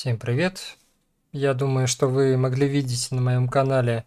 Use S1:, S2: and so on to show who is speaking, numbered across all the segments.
S1: Всем привет! Я думаю, что вы могли видеть на моем канале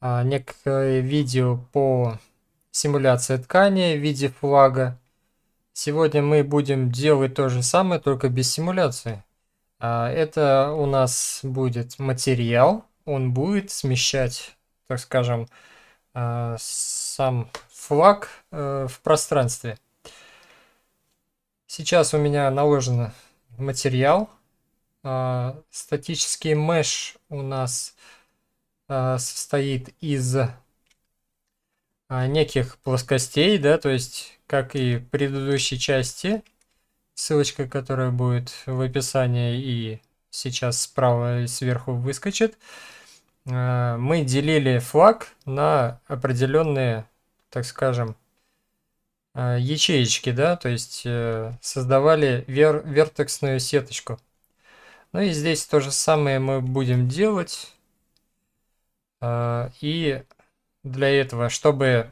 S1: а, некое видео по симуляции ткани в виде флага. Сегодня мы будем делать то же самое, только без симуляции. А, это у нас будет материал, он будет смещать, так скажем, а, сам флаг а, в пространстве. Сейчас у меня наложен материал а, статический меш у нас а, состоит из а, неких плоскостей, да, то есть, как и в предыдущей части, ссылочка, которая будет в описании и сейчас справа и сверху выскочит, мы делили флаг на определенные, так скажем, ячеечки, да, то есть э, создавали вер вертексную сеточку. Ну и здесь то же самое мы будем делать. А, и для этого, чтобы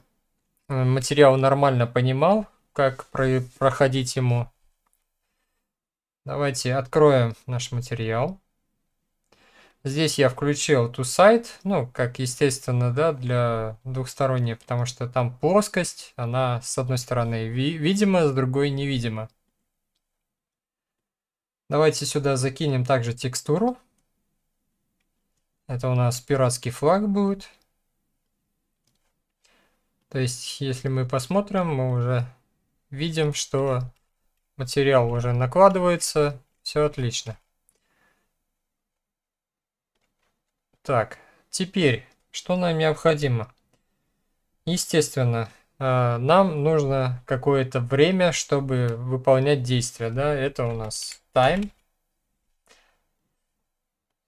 S1: э, материал нормально понимал, как проходить ему, давайте откроем наш материал. Здесь я включил ту сайт, ну, как естественно, да, для двухсторонней, потому что там плоскость, она с одной стороны ви видима, с другой невидима. Давайте сюда закинем также текстуру. Это у нас пиратский флаг будет. То есть, если мы посмотрим, мы уже видим, что материал уже накладывается. Все отлично. Так, теперь, что нам необходимо? Естественно, а, нам нужно какое-то время, чтобы выполнять действия. Да? Это у нас time.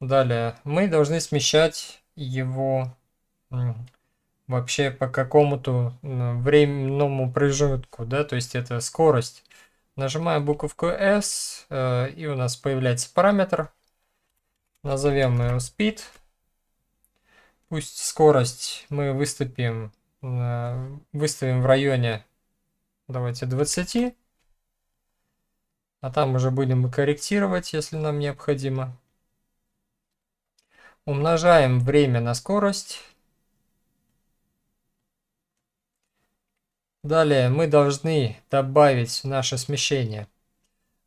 S1: Далее мы должны смещать его вообще по какому-то временному промежутку, да, то есть это скорость. Нажимаем буковку S, э, и у нас появляется параметр. Назовем его speed. Пусть скорость мы выступим Э, выставим в районе, давайте, 20. А там уже будем корректировать, если нам необходимо. Умножаем время на скорость. Далее мы должны добавить наше смещение.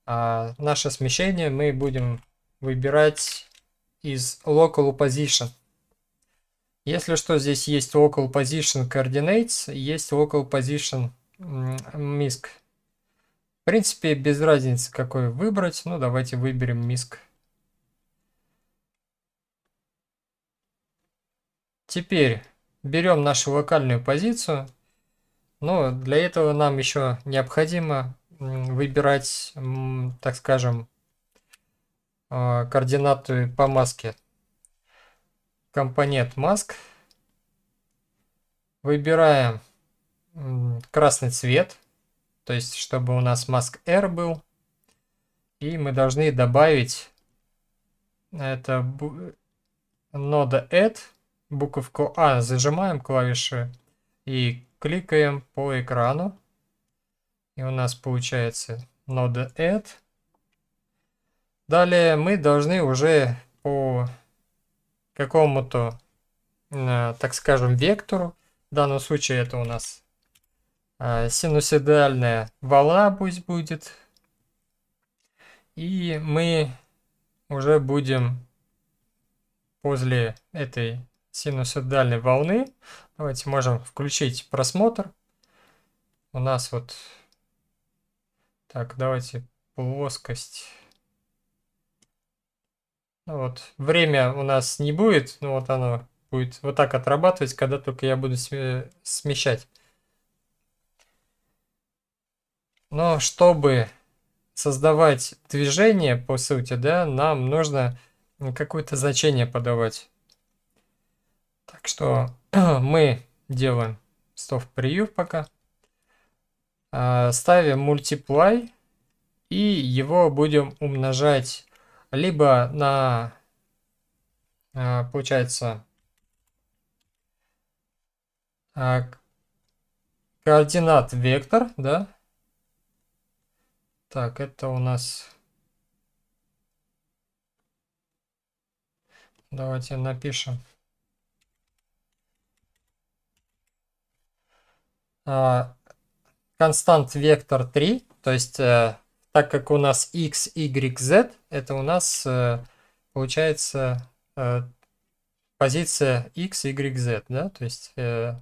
S1: А наше смещение мы будем выбирать из Local Position. Если что, здесь есть local position coordinates, есть local position MISC. В принципе, без разницы, какой выбрать. Ну, давайте выберем MISC. Теперь берем нашу локальную позицию. Но для этого нам еще необходимо выбирать, так скажем, э, координаты по маске компонент маск. Выбираем красный цвет, то есть чтобы у нас маск R был. И мы должны добавить это нода add, буковку А, зажимаем клавиши и кликаем по экрану. И у нас получается нода add. Далее мы должны уже по какому-то, э, так скажем, вектору. В данном случае это у нас э, синусоидальная волна пусть будет. И мы уже будем после этой синусоидальной волны. Давайте можем включить просмотр. У нас вот... Так, давайте плоскость... Ну вот, время у нас не будет, но вот оно будет вот так отрабатывать, когда только я буду смещать. Но чтобы создавать движение, по сути, да, нам нужно какое-то значение подавать. Так что мы делаем стоп превью пока. А, ставим multiply и его будем умножать либо на, а, получается, а, координат вектор, да? Так, это у нас... Давайте напишем. А, констант вектор 3, то есть э, так как у нас x, y, z, это у нас э, получается э, позиция x, y, z, да, то есть э,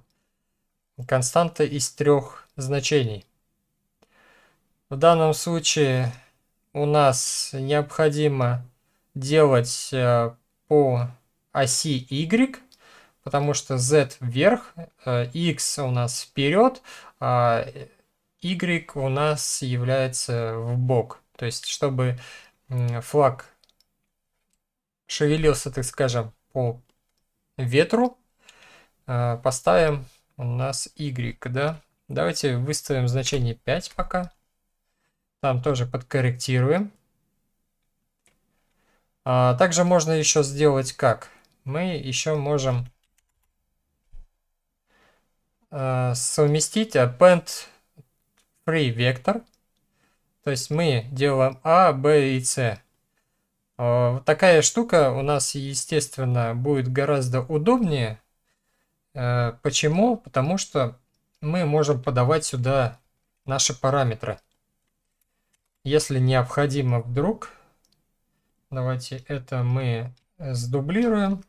S1: константа из трех значений. В данном случае у нас необходимо делать по оси y, потому что z вверх, x у нас вперед, а Y у нас является в бок. То есть, чтобы флаг шевелился, так скажем, по ветру, э, поставим у нас Y, да. Давайте выставим значение 5 пока. Там тоже подкорректируем. А также можно еще сделать как? Мы еще можем э, совместить append pre-вектор. То есть мы делаем А, Б и С. А, такая штука у нас, естественно, будет гораздо удобнее. Э, почему? Потому что мы можем подавать сюда наши параметры. Если необходимо вдруг, давайте это мы сдублируем.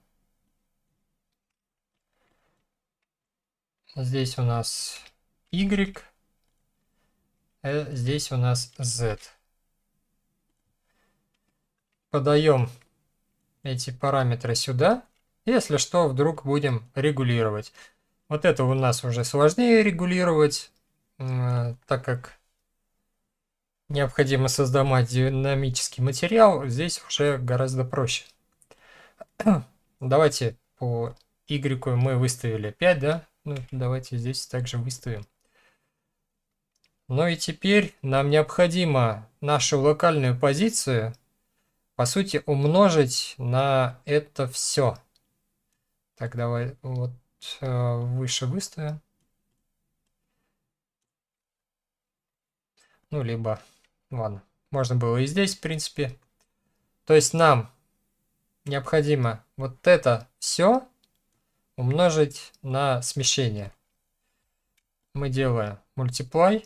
S1: Здесь у нас Y. Э, здесь у нас z. Подаем эти параметры сюда. Если что, вдруг будем регулировать. Вот это у нас уже сложнее регулировать, так как необходимо создавать динамический материал. Здесь уже гораздо проще. Давайте по y мы выставили 5, да? Ну, давайте здесь также выставим. Ну и теперь нам необходимо нашу локальную позицию, по сути, умножить на это все. Так, давай вот э, выше выставим. Ну, либо... Ладно, можно было и здесь, в принципе. То есть нам необходимо вот это все умножить на смещение. Мы делаем multiply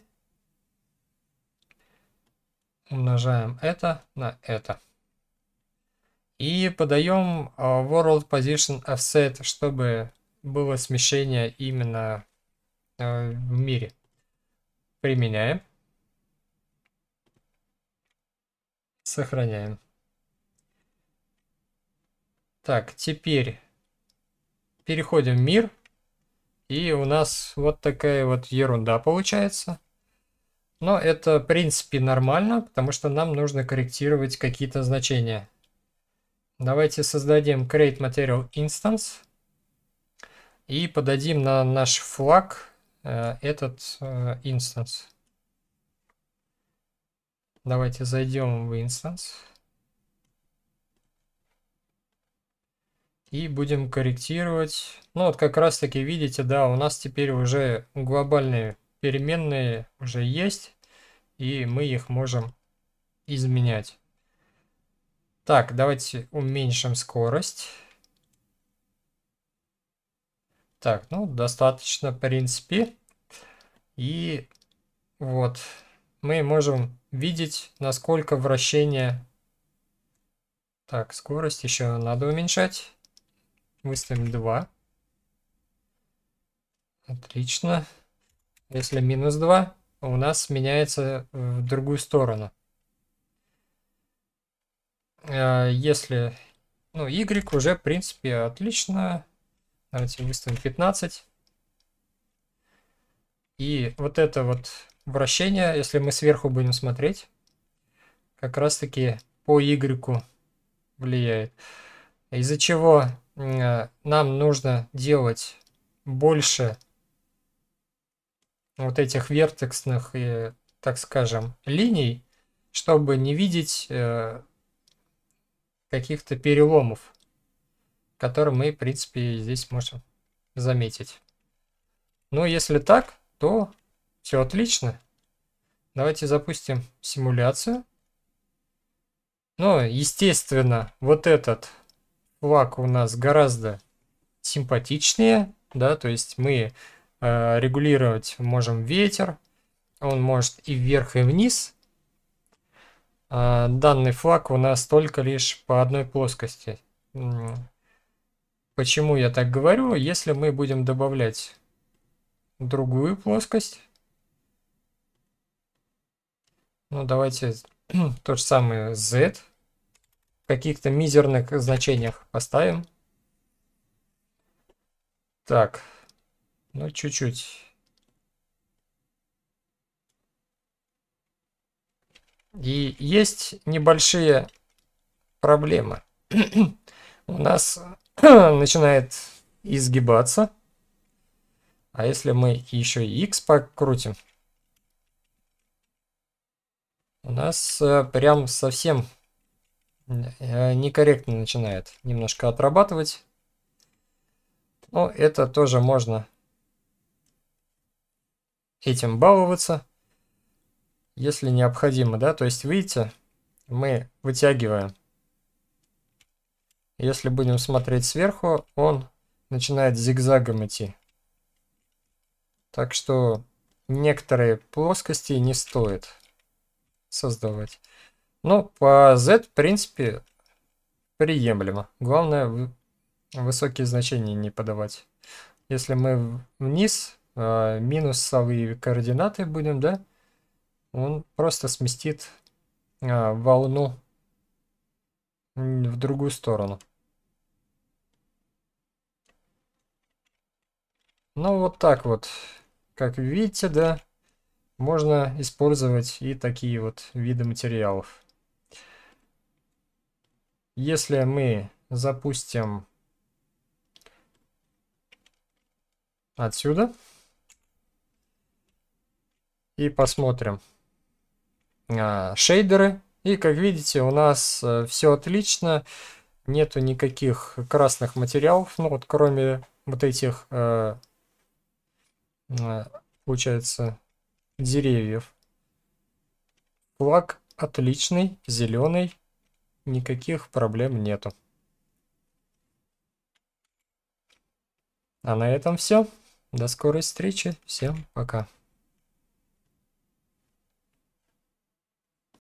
S1: умножаем это на это. И подаем а, World Position Offset, чтобы было смещение именно а, в мире. Применяем. Сохраняем. Так, теперь переходим в мир. И у нас вот такая вот ерунда получается. Но это, в принципе, нормально, потому что нам нужно корректировать какие-то значения. Давайте создадим create material instance и подадим на наш флаг э, этот э, instance. Давайте зайдем в instance. и будем корректировать. Ну вот как раз таки видите, да, у нас теперь уже глобальные переменные уже есть, и мы их можем изменять. Так, давайте уменьшим скорость. Так, ну, достаточно, в принципе. И вот мы можем видеть, насколько вращение... Так, скорость еще надо уменьшать. Выставим 2. Отлично. Отлично. Если минус 2, у нас меняется э, в другую сторону. Э, если... Ну, y уже, в принципе, отлично. Давайте выставим 15. И вот это вот вращение, если мы сверху будем смотреть, как раз-таки по y влияет. Из-за чего э, нам нужно делать больше вот этих вертексных, и, э, так скажем, линий, чтобы не видеть э, каких-то переломов, которые мы, в принципе, здесь можем заметить. Но ну, если так, то все отлично. Давайте запустим симуляцию. Но, ну, естественно, вот этот флаг у нас гораздо симпатичнее, да, то есть мы Э, регулировать можем ветер. Он может и вверх, и вниз. Э, данный флаг у нас только лишь по одной плоскости. Почему я так говорю? Если мы будем добавлять другую плоскость. Ну, давайте тот же самый Z. каких-то мизерных значениях поставим. Так. Ну, чуть-чуть. И есть небольшие проблемы. У нас начинает изгибаться. А если мы еще и X покрутим, у нас э, прям совсем э, некорректно начинает немножко отрабатывать. Но ну, это тоже можно этим баловаться, если необходимо, да, то есть, видите, мы вытягиваем. Если будем смотреть сверху, он начинает зигзагом идти. Так что некоторые плоскости не стоит создавать. Ну, по Z, в принципе, приемлемо. Главное, высокие значения не подавать. Если мы вниз а, минусовые координаты будем, да, он просто сместит а, волну в другую сторону. Ну вот так вот, как видите, да, можно использовать и такие вот виды материалов. Если мы запустим отсюда, и посмотрим а, шейдеры. И как видите, у нас э, все отлично. Нету никаких красных материалов, ну вот кроме вот этих, а, получается, деревьев. Флаг отличный, зеленый, никаких проблем нету. А на этом все. До скорой встречи. Всем пока.